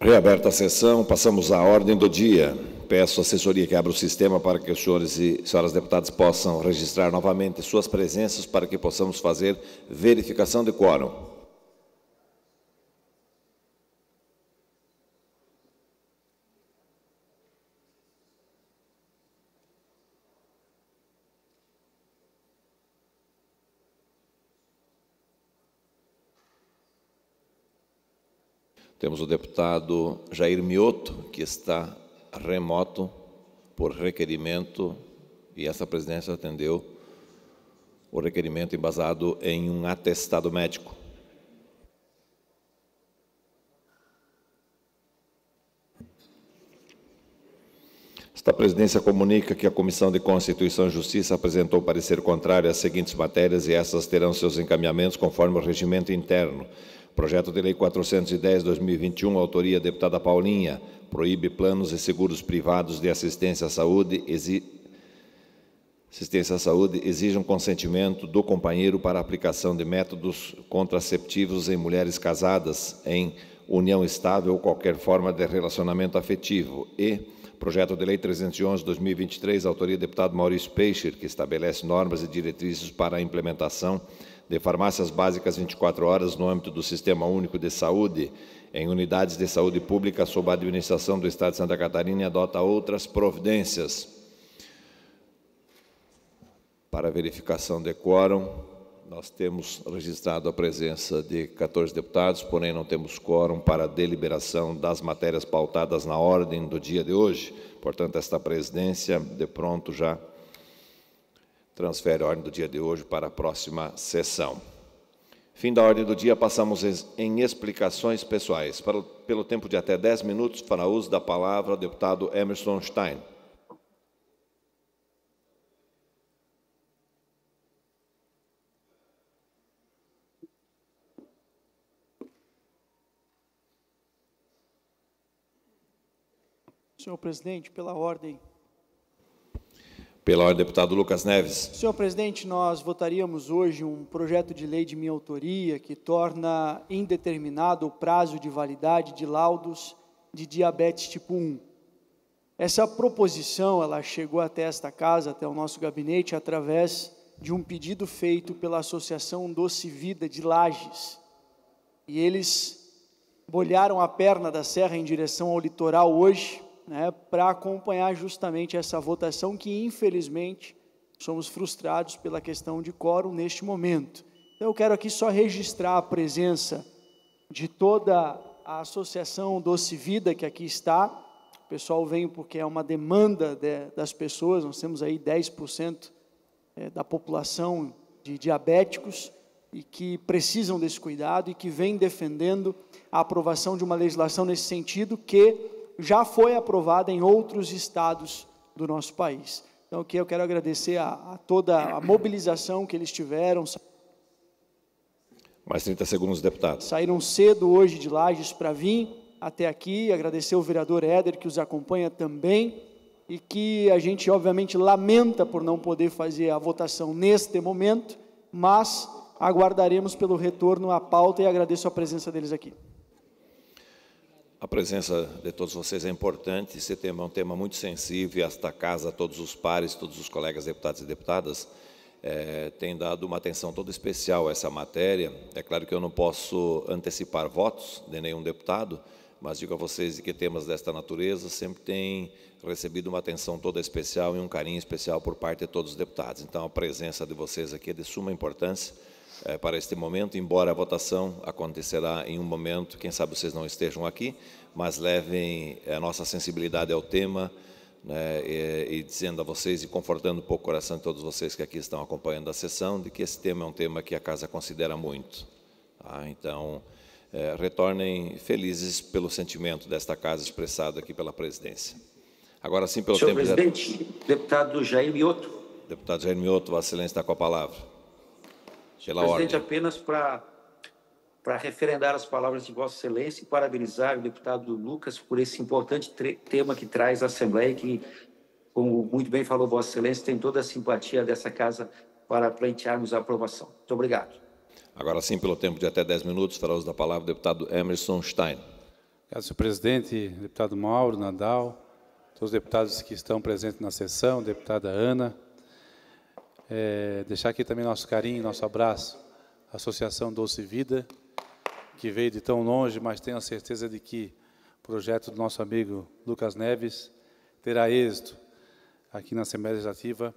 Reaberta a sessão, passamos à ordem do dia. Peço a assessoria que abra o sistema para que os senhores e senhoras deputados possam registrar novamente suas presenças para que possamos fazer verificação de quórum. Temos o deputado Jair Mioto, que está remoto por requerimento, e essa presidência atendeu o requerimento embasado em um atestado médico. Esta presidência comunica que a Comissão de Constituição e Justiça apresentou parecer contrário às seguintes matérias e essas terão seus encaminhamentos conforme o regimento interno. Projeto de Lei 410-2021, autoria deputada Paulinha, proíbe planos e seguros privados de assistência à saúde, exi... assistência à saúde exijam consentimento do companheiro para aplicação de métodos contraceptivos em mulheres casadas, em união estável ou qualquer forma de relacionamento afetivo. E Projeto de Lei 311-2023, autoria deputado Maurício Peixer, que estabelece normas e diretrizes para a implementação de farmácias básicas 24 horas no âmbito do Sistema Único de Saúde em unidades de saúde pública sob a administração do Estado de Santa Catarina e adota outras providências. Para verificação de quórum, nós temos registrado a presença de 14 deputados, porém não temos quórum para a deliberação das matérias pautadas na ordem do dia de hoje. Portanto, esta presidência, de pronto, já transfere a ordem do dia de hoje para a próxima sessão. Fim da ordem do dia, passamos em explicações pessoais. Para, pelo tempo de até 10 minutos, fará uso da palavra o deputado Emerson Stein. Senhor presidente, pela ordem pela ordem, deputado Lucas Neves. Senhor presidente, nós votaríamos hoje um projeto de lei de minha autoria que torna indeterminado o prazo de validade de laudos de diabetes tipo 1. Essa proposição, ela chegou até esta casa, até o nosso gabinete através de um pedido feito pela Associação Doce Vida de Lages. E eles bolharam a perna da serra em direção ao litoral hoje né, para acompanhar justamente essa votação que, infelizmente, somos frustrados pela questão de quórum neste momento. Então, eu quero aqui só registrar a presença de toda a associação Doce Vida que aqui está. O pessoal vem porque é uma demanda de, das pessoas, nós temos aí 10% é, da população de diabéticos e que precisam desse cuidado e que vem defendendo a aprovação de uma legislação nesse sentido que já foi aprovada em outros estados do nosso país. Então, aqui eu quero agradecer a, a toda a mobilização que eles tiveram. Mais 30 segundos, deputado. Saíram cedo hoje de Lages para vir até aqui, agradecer o vereador Éder que os acompanha também e que a gente obviamente lamenta por não poder fazer a votação neste momento, mas aguardaremos pelo retorno à pauta e agradeço a presença deles aqui. A presença de todos vocês é importante. Esse tema é um tema muito sensível. Esta casa, todos os pares, todos os colegas deputados e deputadas é, têm dado uma atenção toda especial a essa matéria. É claro que eu não posso antecipar votos de nenhum deputado, mas digo a vocês que temas desta natureza sempre têm recebido uma atenção toda especial e um carinho especial por parte de todos os deputados. Então, a presença de vocês aqui é de suma importância eh, para este momento, embora a votação acontecerá em um momento, quem sabe vocês não estejam aqui, mas levem eh, a nossa sensibilidade ao tema né, e, e, dizendo a vocês e confortando um pouco o coração de todos vocês que aqui estão acompanhando a sessão, de que esse tema é um tema que a Casa considera muito. Tá? Então, é, retornem felizes pelo sentimento desta Casa expressado aqui pela presidência. Agora sim, pelo Senhor tempo... Senhor presidente, já... deputado Jair Mioto. Deputado Jair Mioto, Vossa Excelência está com a palavra. Pela Presidente, ordem. apenas para para referendar as palavras de Vossa Excelência e parabenizar o deputado Lucas por esse importante tema que traz a Assembleia, que, como muito bem falou Vossa Excelência, tem toda a simpatia dessa casa para plantearmos a aprovação. Muito obrigado. Agora sim, pelo tempo de até 10 minutos, fará uso da palavra o deputado Emerson Stein. Obrigado, senhor presidente, deputado Mauro, Nadal, todos os deputados que estão presentes na sessão, deputada Ana, é, deixar aqui também nosso carinho, nosso abraço, à Associação Doce Vida, que veio de tão longe, mas tenho a certeza de que o projeto do nosso amigo Lucas Neves terá êxito aqui na Assembleia Legislativa,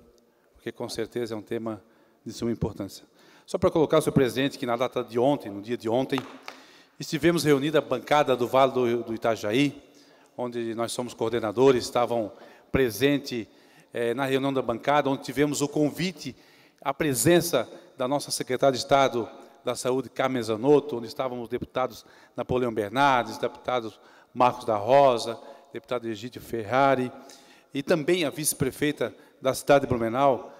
porque com certeza é um tema de suma importância. Só para colocar, seu presidente, que na data de ontem, no dia de ontem, estivemos reunida a bancada do Vale do, do Itajaí, onde nós somos coordenadores, estavam presentes é, na reunião da bancada, onde tivemos o convite à presença da nossa secretária de Estado da Saúde, Carmen Zanotto, onde estávamos deputados Napoleão Bernardes, deputados Marcos da Rosa, deputado Egídio Ferrari, e também a vice-prefeita da cidade de Blumenau,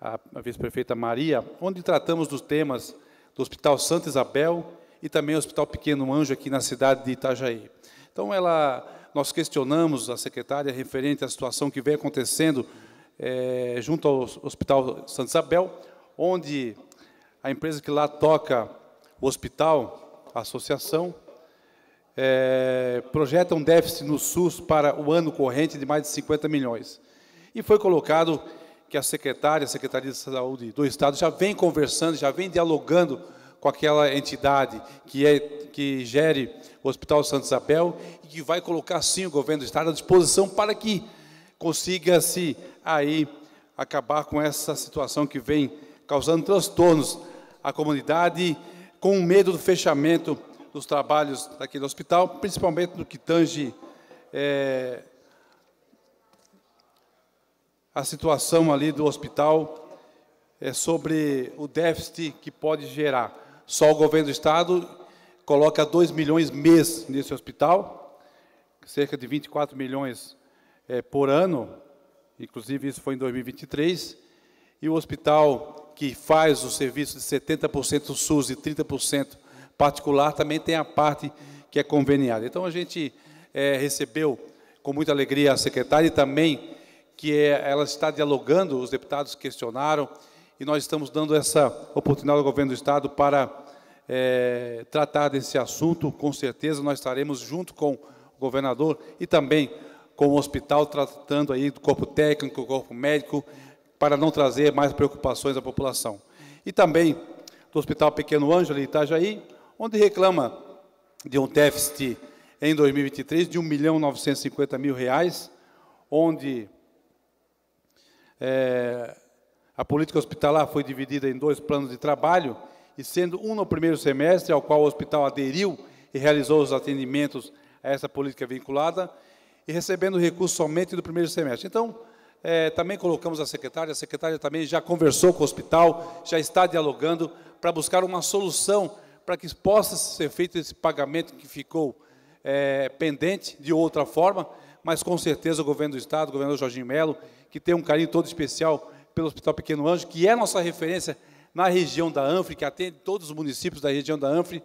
a, a vice-prefeita Maria, onde tratamos dos temas do Hospital Santa Isabel e também o Hospital Pequeno Anjo aqui na cidade de Itajaí. Então, ela nós questionamos a secretária referente à situação que vem acontecendo é, junto ao Hospital Santa Isabel, onde a empresa que lá toca o hospital, a associação, é, projeta um déficit no SUS para o ano corrente de mais de 50 milhões. E foi colocado que a secretária, a Secretaria de Saúde do Estado, já vem conversando, já vem dialogando com aquela entidade que, é, que gere o Hospital Santo Isabel e que vai colocar, sim, o governo do Estado à disposição para que consiga-se aí acabar com essa situação que vem causando transtornos à comunidade, com medo do fechamento dos trabalhos daquele hospital, principalmente no que tange é, a situação ali do hospital é, sobre o déficit que pode gerar. Só o governo do Estado coloca 2 milhões mês nesse hospital, cerca de 24 milhões é, por ano, inclusive isso foi em 2023, e o hospital que faz o serviço de 70% SUS e 30% particular também tem a parte que é conveniada. Então, a gente é, recebeu com muita alegria a secretária e também que é, ela está dialogando, os deputados questionaram, e nós estamos dando essa oportunidade ao governo do Estado para é, tratar desse assunto. Com certeza nós estaremos junto com o governador e também com o hospital, tratando aí do corpo técnico, do corpo médico, para não trazer mais preocupações à população. E também do Hospital Pequeno Ângelo, em Itajaí, onde reclama de um déficit em 2023 de R$ reais, onde é, a política hospitalar foi dividida em dois planos de trabalho, e sendo um no primeiro semestre, ao qual o hospital aderiu e realizou os atendimentos a essa política vinculada, e recebendo recursos somente do primeiro semestre. Então, é, também colocamos a secretária, a secretária também já conversou com o hospital, já está dialogando para buscar uma solução para que possa ser feito esse pagamento que ficou é, pendente de outra forma, mas com certeza o governo do Estado, o governador Jorginho Melo, que tem um carinho todo especial pelo Hospital Pequeno Anjo, que é nossa referência na região da Anfre, que atende todos os municípios da região da Anfre,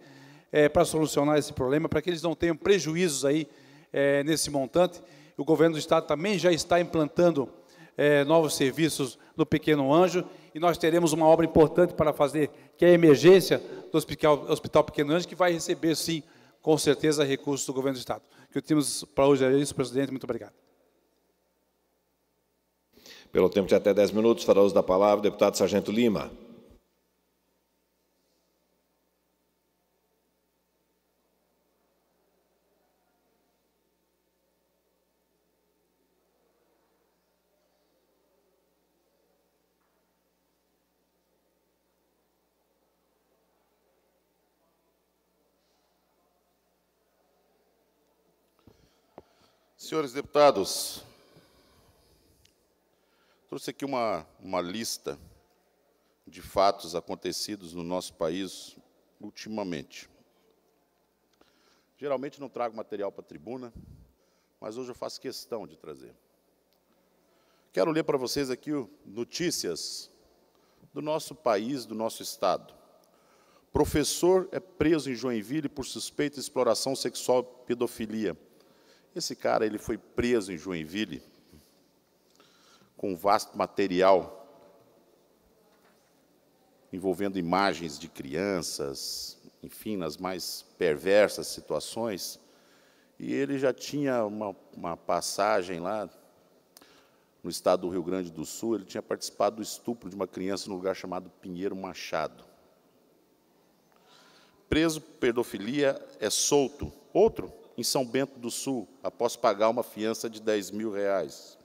é, para solucionar esse problema, para que eles não tenham prejuízos aí é, nesse montante. O governo do estado também já está implantando é, novos serviços no Pequeno Anjo e nós teremos uma obra importante para fazer, que é a emergência do Hospital, Hospital Pequeno Anjo, que vai receber, sim, com certeza, recursos do governo do estado. O que temos para hoje é isso, presidente. Muito obrigado. Pelo tempo de até 10 minutos, fará uso da palavra o deputado Sargento Lima. Senhores deputados, trouxe aqui uma, uma lista de fatos acontecidos no nosso país ultimamente. Geralmente não trago material para a tribuna, mas hoje eu faço questão de trazer. Quero ler para vocês aqui notícias do nosso país, do nosso Estado. Professor é preso em Joinville por suspeita de exploração sexual e pedofilia. Esse cara ele foi preso em Joinville com vasto material envolvendo imagens de crianças, enfim, nas mais perversas situações. E ele já tinha uma, uma passagem lá no estado do Rio Grande do Sul, ele tinha participado do estupro de uma criança num lugar chamado Pinheiro Machado. Preso por pedofilia, é solto. Outro, em São Bento do Sul, após pagar uma fiança de 10 mil reais.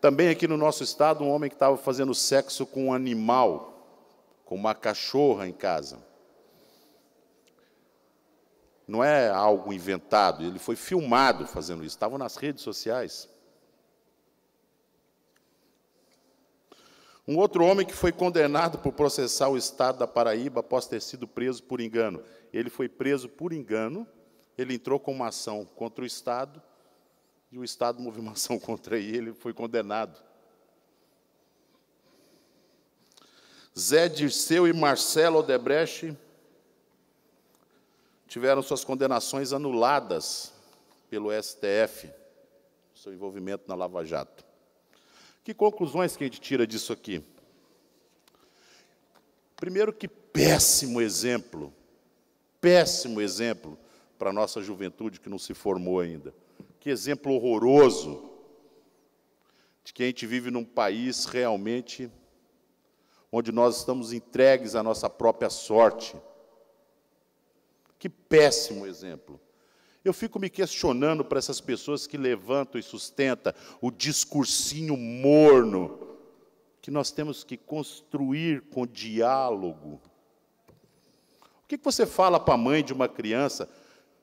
Também aqui no nosso estado, um homem que estava fazendo sexo com um animal, com uma cachorra em casa. Não é algo inventado, ele foi filmado fazendo isso, estava nas redes sociais. Um outro homem que foi condenado por processar o Estado da Paraíba após ter sido preso por engano. Ele foi preso por engano, ele entrou com uma ação contra o Estado, e o Estado moveu uma ação contra ele, ele foi condenado. Zé Dirceu e Marcelo Odebrecht tiveram suas condenações anuladas pelo STF, seu envolvimento na Lava Jato. Que conclusões que a gente tira disso aqui? Primeiro, que péssimo exemplo, péssimo exemplo para a nossa juventude que não se formou ainda. Que exemplo horroroso de que a gente vive num país realmente onde nós estamos entregues à nossa própria sorte. Que péssimo exemplo. Eu fico me questionando para essas pessoas que levantam e sustentam o discursinho morno, que nós temos que construir com diálogo. O que, você fala para a mãe de uma criança?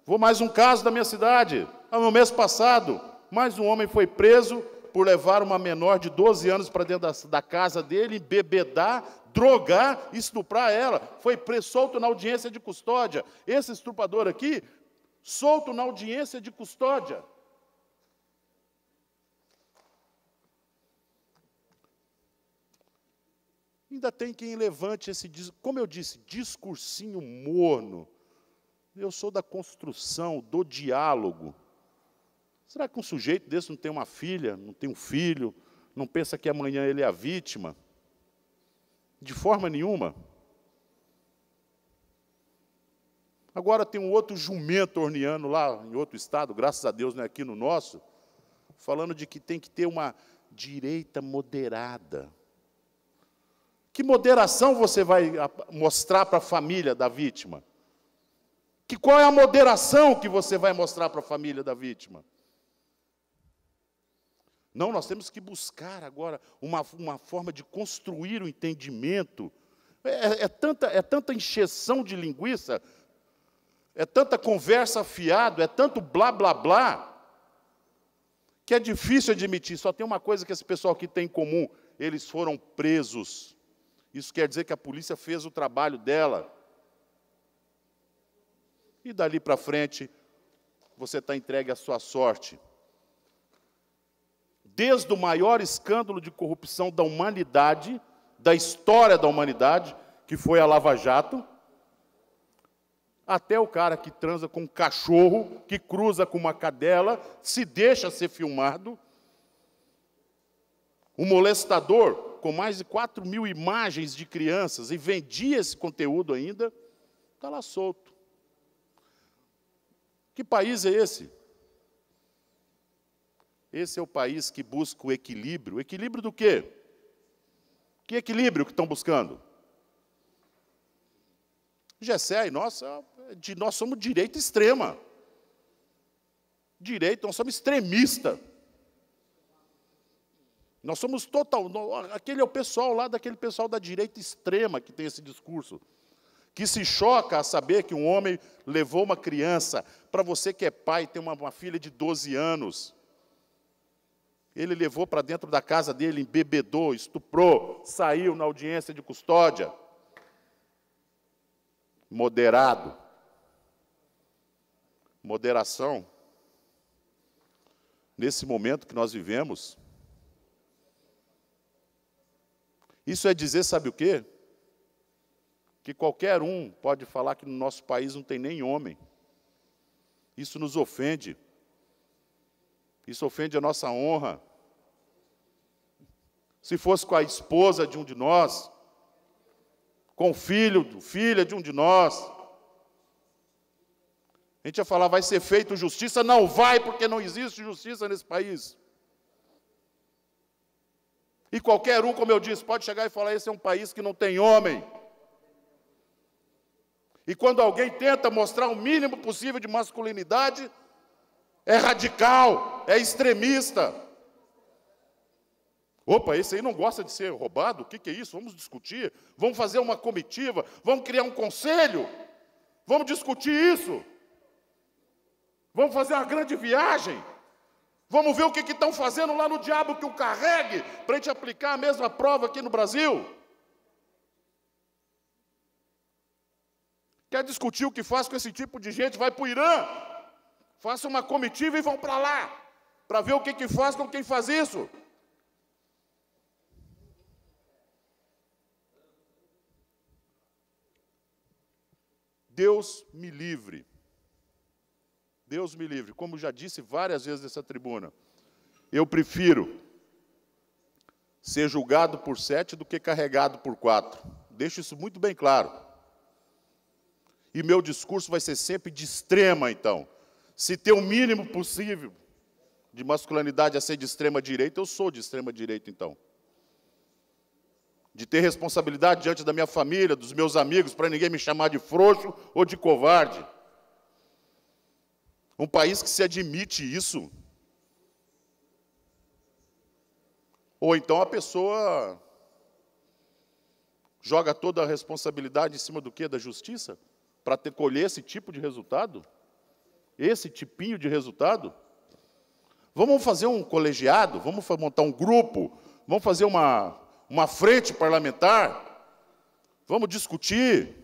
Vou mais um caso da minha cidade. Ah, no mês passado, mais um homem foi preso por levar uma menor de 12 anos para dentro da, da, casa dele, bebedar, drogar, estuprar ela. Foi preso solto na audiência de custódia. Esse estuprador aqui solto na audiência de custódia. Ainda tem quem levante esse, como eu disse, discursinho morno. Eu sou da construção, do diálogo. Será que um sujeito desse não tem uma filha, não tem um filho, não pensa que amanhã ele é a vítima? De forma nenhuma. Agora tem um outro jumento orneando lá em outro estado, graças a Deus não é aqui no nosso, falando de que tem que ter uma direita moderada. Que moderação você vai mostrar para a família da vítima? Que qual é a moderação que você vai mostrar para a família da vítima? Não, nós temos que buscar agora uma, uma forma de construir o entendimento. É, é tanta, é tanta encheção de linguiça é tanta conversa fiado, é tanto blá blá blá, que é difícil admitir. Só tem uma coisa que esse pessoal aqui tem em comum: eles foram presos. Isso quer dizer que a polícia fez o trabalho dela. E dali para frente, você está entregue à sua sorte. Desde o maior escândalo de corrupção da humanidade, da história da humanidade, que foi a Lava Jato, até o cara que transa com um cachorro, que cruza com uma cadela, se deixa ser filmado. O molestador, com mais de 4 mil imagens de crianças, e vendia esse conteúdo ainda, está lá solto. Que país é esse? Esse é o país que busca o equilíbrio. Equilíbrio do quê? Que equilíbrio que estão buscando? Gessé e nós, nós somos direita extrema. Direita, nós somos extremista. Nós somos total. Aquele é o pessoal lá daquele pessoal da direita extrema que tem esse discurso. Que se choca a saber que um homem levou uma criança. Para você que é pai, tem uma, uma filha de 12 anos. Ele levou para dentro da casa dele, embebedou, estuprou, saiu na audiência de custódia moderado. Moderação, nesse momento que nós vivemos, isso é dizer, sabe o quê? Que qualquer um pode falar que no nosso país não tem nem homem. Isso nos ofende. Isso ofende a nossa honra. Se fosse com a esposa de um de nós, com o filho, filha de um de nós. A gente ia falar, vai ser feito justiça? Não vai, porque não existe justiça nesse país. E qualquer um, como eu disse, pode chegar e falar: esse é um país que não tem homem. E quando alguém tenta mostrar o mínimo possível de masculinidade, é radical, é extremista. Opa, esse aí não gosta de ser roubado, o que, que é isso? Vamos discutir, vamos fazer uma comitiva, vamos criar um conselho, vamos discutir isso, vamos fazer uma grande viagem, vamos ver o que estão fazendo lá no diabo que o carregue, para a gente aplicar a mesma prova aqui no Brasil. Quer discutir o que faz com esse tipo de gente? Vai para o Irã, faça uma comitiva e vão para lá, para ver o que, que faz com quem faz isso. Deus me livre. Deus me livre. Como já disse várias vezes nessa tribuna, eu prefiro ser julgado por sete do que carregado por quatro. Deixo isso muito bem claro. E meu discurso vai ser sempre de extrema, então. Se ter o mínimo possível de masculinidade a ser de extrema direita, eu sou de extrema direita, então de ter responsabilidade diante da minha família, dos meus amigos, para ninguém me chamar de frouxo ou de covarde. Um país que se admite isso. Ou então a pessoa joga toda a responsabilidade em cima do que? Da justiça? Para ter colher esse tipo de resultado? Esse tipinho de resultado? Vamos fazer um colegiado? Vamos montar um grupo? Vamos fazer uma uma frente parlamentar, vamos discutir.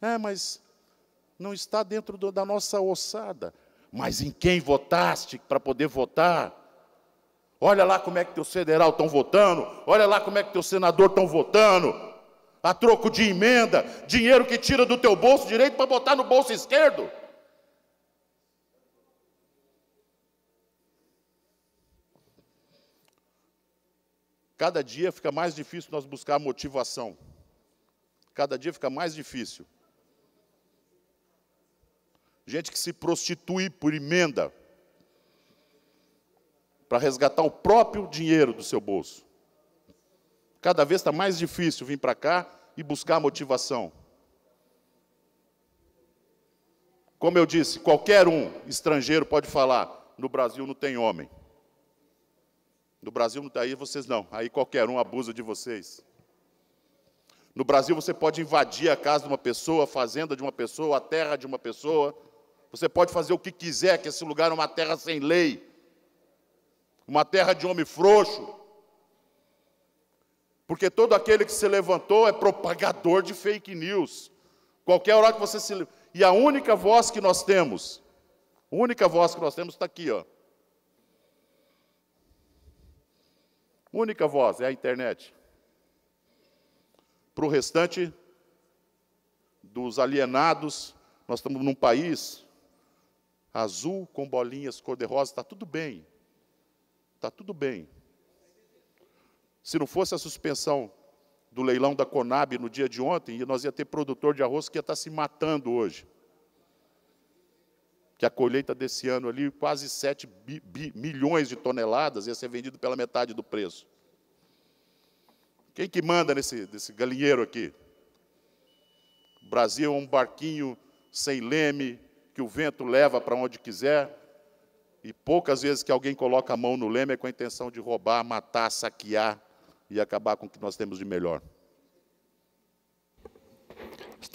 É, mas não está dentro do, da nossa ossada. Mas em quem votaste para poder votar? Olha lá como é que teu federal estão votando, olha lá como é que teu senador estão votando. A troco de emenda, dinheiro que tira do teu bolso direito para botar no bolso esquerdo. Cada dia fica mais difícil nós buscar motivação. Cada dia fica mais difícil. Gente que se prostitui por emenda para resgatar o próprio dinheiro do seu bolso. Cada vez está mais difícil vir para cá e buscar motivação. Como eu disse, qualquer um estrangeiro pode falar: no Brasil não tem homem. No Brasil não está aí, vocês não. Aí qualquer um abusa de vocês. No Brasil você pode invadir a casa de uma pessoa, a fazenda de uma pessoa, a terra de uma pessoa. Você pode fazer o que quiser, que esse lugar é uma terra sem lei. Uma terra de homem frouxo. Porque todo aquele que se levantou é propagador de fake news. Qualquer hora que você se. E a única voz que nós temos, a única voz que nós temos está aqui, ó. Única voz é a internet. Para o restante dos alienados, nós estamos num país azul com bolinhas cor-de-rosa, está tudo bem. Está tudo bem. Se não fosse a suspensão do leilão da Conab no dia de ontem, nós ia ter produtor de arroz que ia estar tá se matando hoje que a colheita desse ano ali, quase 7 bi, bi, milhões de toneladas, ia ser vendido pela metade do preço. Quem que manda nesse, nesse galinheiro aqui? O Brasil é um barquinho sem leme, que o vento leva para onde quiser, e poucas vezes que alguém coloca a mão no leme é com a intenção de roubar, matar, saquear e acabar com o que nós temos de melhor.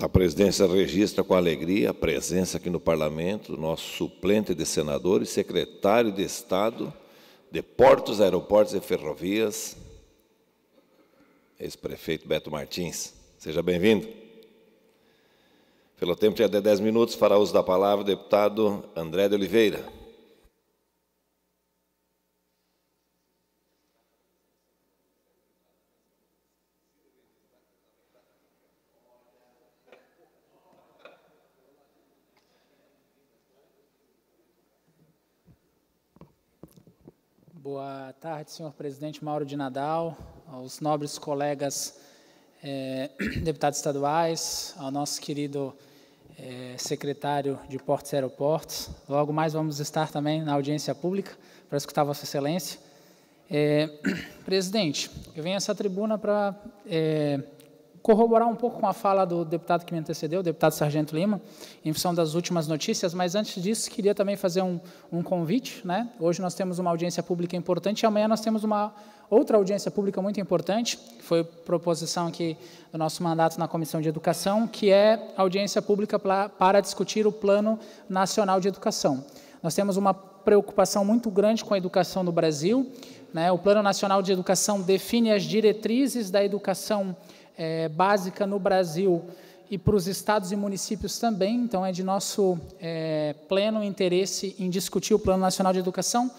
A presidência registra com alegria a presença aqui no parlamento do nosso suplente de senador e secretário de Estado de Portos, Aeroportos e Ferrovias, ex-prefeito Beto Martins. Seja bem-vindo. Pelo tempo de até 10 minutos, fará uso da palavra o deputado André de Oliveira. Boa tarde, senhor presidente Mauro de Nadal, aos nobres colegas é, deputados estaduais, ao nosso querido é, secretário de Portos e Aeroportos. Logo mais vamos estar também na audiência pública para escutar Vossa Excelência. É, presidente, eu venho a essa tribuna para corroborar um pouco com a fala do deputado que me antecedeu, o deputado Sargento Lima, em função das últimas notícias, mas antes disso, queria também fazer um, um convite. Né? Hoje nós temos uma audiência pública importante e amanhã nós temos uma outra audiência pública muito importante, que foi proposição aqui do nosso mandato na Comissão de Educação, que é audiência pública para discutir o Plano Nacional de Educação. Nós temos uma preocupação muito grande com a educação no Brasil. Né? O Plano Nacional de Educação define as diretrizes da educação é, básica no Brasil e para os estados e municípios também. Então, é de nosso é, pleno interesse em discutir o Plano Nacional de Educação,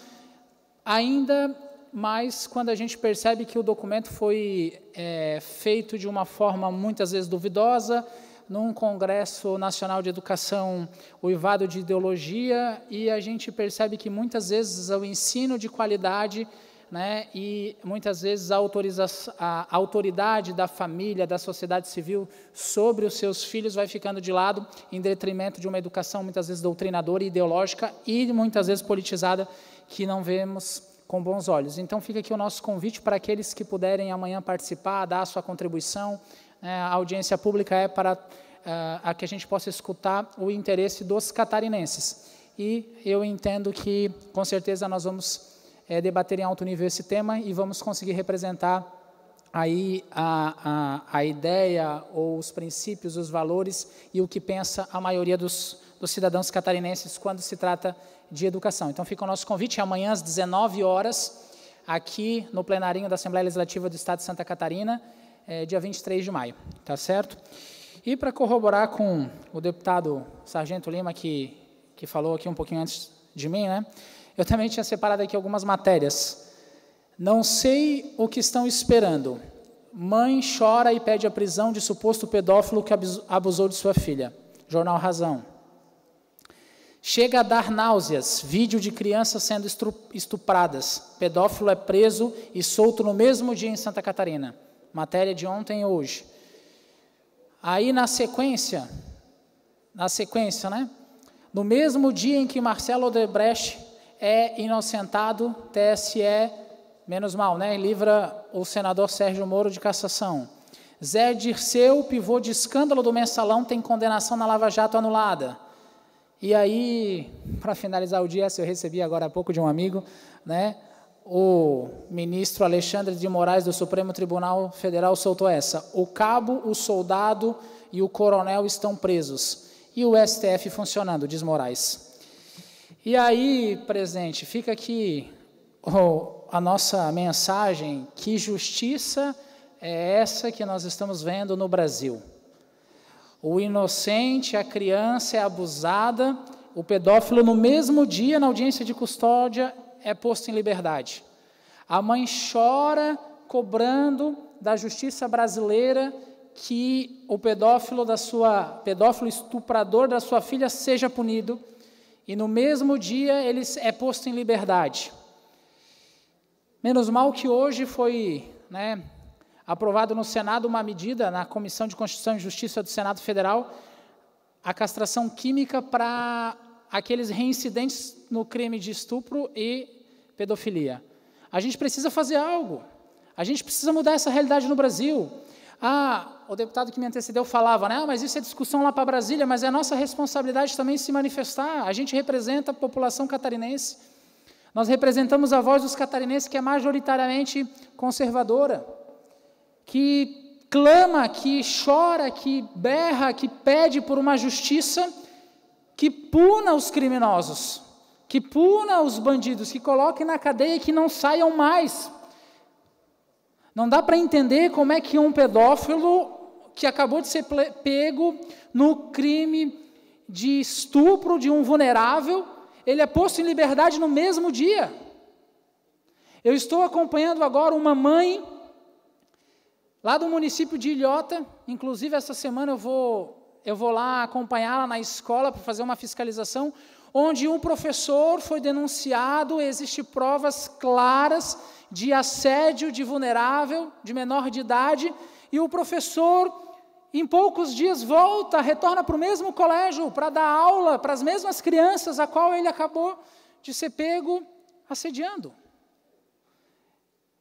ainda mais quando a gente percebe que o documento foi é, feito de uma forma muitas vezes duvidosa, num Congresso Nacional de Educação uivado de ideologia, e a gente percebe que muitas vezes o ensino de qualidade né, e muitas vezes a, a autoridade da família, da sociedade civil sobre os seus filhos vai ficando de lado, em detrimento de uma educação muitas vezes doutrinadora, ideológica e muitas vezes politizada, que não vemos com bons olhos. Então fica aqui o nosso convite para aqueles que puderem amanhã participar, dar a sua contribuição. Né? A audiência pública é para eh, a que a gente possa escutar o interesse dos catarinenses. E eu entendo que, com certeza, nós vamos é, debater em alto nível esse tema e vamos conseguir representar aí a, a, a ideia ou os princípios, os valores e o que pensa a maioria dos, dos cidadãos catarinenses quando se trata de educação. Então fica o nosso convite, amanhã às 19 horas, aqui no plenarinho da Assembleia Legislativa do Estado de Santa Catarina, é, dia 23 de maio, tá certo? E para corroborar com o deputado Sargento Lima, que, que falou aqui um pouquinho antes de mim, né? Eu também tinha separado aqui algumas matérias. Não sei o que estão esperando. Mãe chora e pede a prisão de suposto pedófilo que abusou de sua filha. Jornal Razão. Chega a dar náuseas. Vídeo de crianças sendo estupradas. Pedófilo é preso e solto no mesmo dia em Santa Catarina. Matéria de ontem e hoje. Aí na sequência, na sequência, né? No mesmo dia em que Marcelo Odebrecht é inocentado, TSE, menos mal, né? Livra o senador Sérgio Moro de cassação. Zé Dirceu, pivô de escândalo do mensalão, tem condenação na Lava Jato anulada. E aí, para finalizar o dia, eu recebi agora há pouco de um amigo, né? O ministro Alexandre de Moraes do Supremo Tribunal Federal soltou essa: o cabo, o soldado e o coronel estão presos. E o STF funcionando, diz Moraes. E aí, presente, fica aqui a nossa mensagem: que justiça é essa que nós estamos vendo no Brasil? O inocente, a criança é abusada, o pedófilo, no mesmo dia, na audiência de custódia, é posto em liberdade. A mãe chora cobrando da justiça brasileira que o pedófilo da sua pedófilo estuprador da sua filha seja punido e no mesmo dia ele é posto em liberdade. Menos mal que hoje foi né, aprovado no Senado uma medida, na Comissão de Constituição e Justiça do Senado Federal, a castração química para aqueles reincidentes no crime de estupro e pedofilia. A gente precisa fazer algo. A gente precisa mudar essa realidade no Brasil. A, ah, o deputado que me antecedeu falava, né? Ah, mas isso é discussão lá para Brasília, mas é nossa responsabilidade também se manifestar. A gente representa a população catarinense. Nós representamos a voz dos catarinenses que é majoritariamente conservadora, que clama, que chora, que berra, que pede por uma justiça que puna os criminosos, que puna os bandidos, que coloque na cadeia e que não saiam mais não dá para entender como é que um pedófilo que acabou de ser pego no crime de estupro de um vulnerável, ele é posto em liberdade no mesmo dia. Eu estou acompanhando agora uma mãe lá do município de Ilhota, inclusive essa semana eu vou eu vou lá acompanhá-la na escola para fazer uma fiscalização, onde um professor foi denunciado, existem provas claras de assédio de vulnerável, de menor de idade, e o professor, em poucos dias, volta, retorna para o mesmo colégio para dar aula para as mesmas crianças a qual ele acabou de ser pego assediando.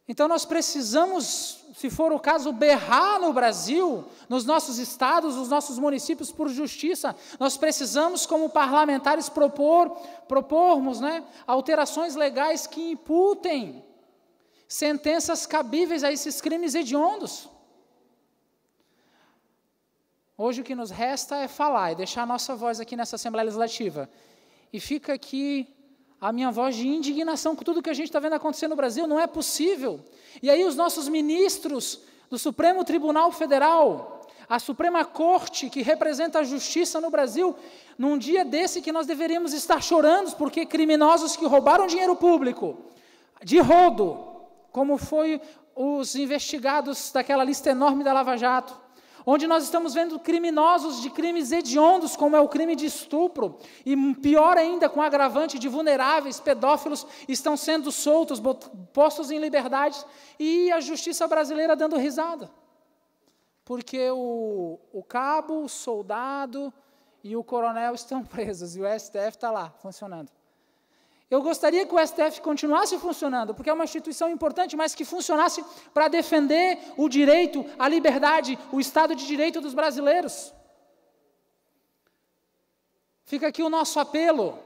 Então nós precisamos, se for o caso, berrar no Brasil, nos nossos estados, nos nossos municípios por justiça. Nós precisamos, como parlamentares, propor, propormos né, alterações legais que imputem sentenças cabíveis a esses crimes hediondos. Hoje o que nos resta é falar e deixar a nossa voz aqui nessa Assembleia Legislativa. E fica aqui a minha voz de indignação com tudo que a gente está vendo acontecer no Brasil, não é possível. E aí os nossos ministros do Supremo Tribunal Federal, a Suprema Corte que representa a justiça no Brasil, num dia desse que nós deveríamos estar chorando porque criminosos que roubaram dinheiro público de rodo como foi os investigados daquela lista enorme da Lava Jato, onde nós estamos vendo criminosos de crimes hediondos, como é o crime de estupro, e pior ainda, com agravante de vulneráveis, pedófilos, estão sendo soltos, postos em liberdade, e a justiça brasileira dando risada. Porque o, o cabo, o soldado e o coronel estão presos, e o STF está lá, funcionando. Eu gostaria que o STF continuasse funcionando, porque é uma instituição importante, mas que funcionasse para defender o direito, a liberdade, o Estado de Direito dos brasileiros. Fica aqui o nosso apelo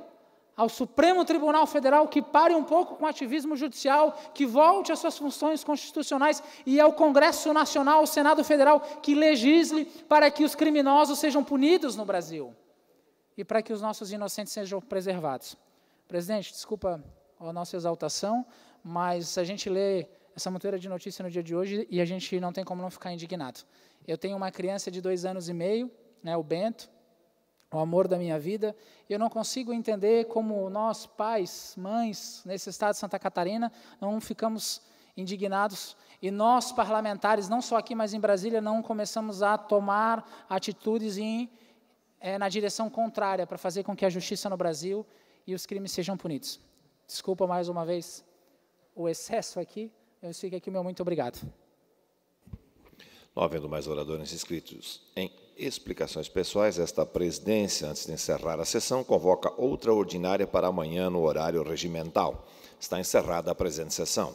ao Supremo Tribunal Federal que pare um pouco com o ativismo judicial, que volte às suas funções constitucionais e ao Congresso Nacional, ao Senado Federal, que legisle para que os criminosos sejam punidos no Brasil e para que os nossos inocentes sejam preservados. Presidente, desculpa a nossa exaltação, mas a gente lê essa monteira de notícia no dia de hoje e a gente não tem como não ficar indignado. Eu tenho uma criança de dois anos e meio, né, o Bento, o amor da minha vida, e eu não consigo entender como nós, pais, mães, nesse estado de Santa Catarina, não ficamos indignados e nós, parlamentares, não só aqui, mas em Brasília, não começamos a tomar atitudes em, é, na direção contrária para fazer com que a justiça no Brasil e os crimes sejam punidos. Desculpa mais uma vez o excesso aqui, eu fico aqui meu muito obrigado. Não havendo mais oradores inscritos em explicações pessoais, esta presidência, antes de encerrar a sessão, convoca outra ordinária para amanhã no horário regimental. Está encerrada a presente sessão.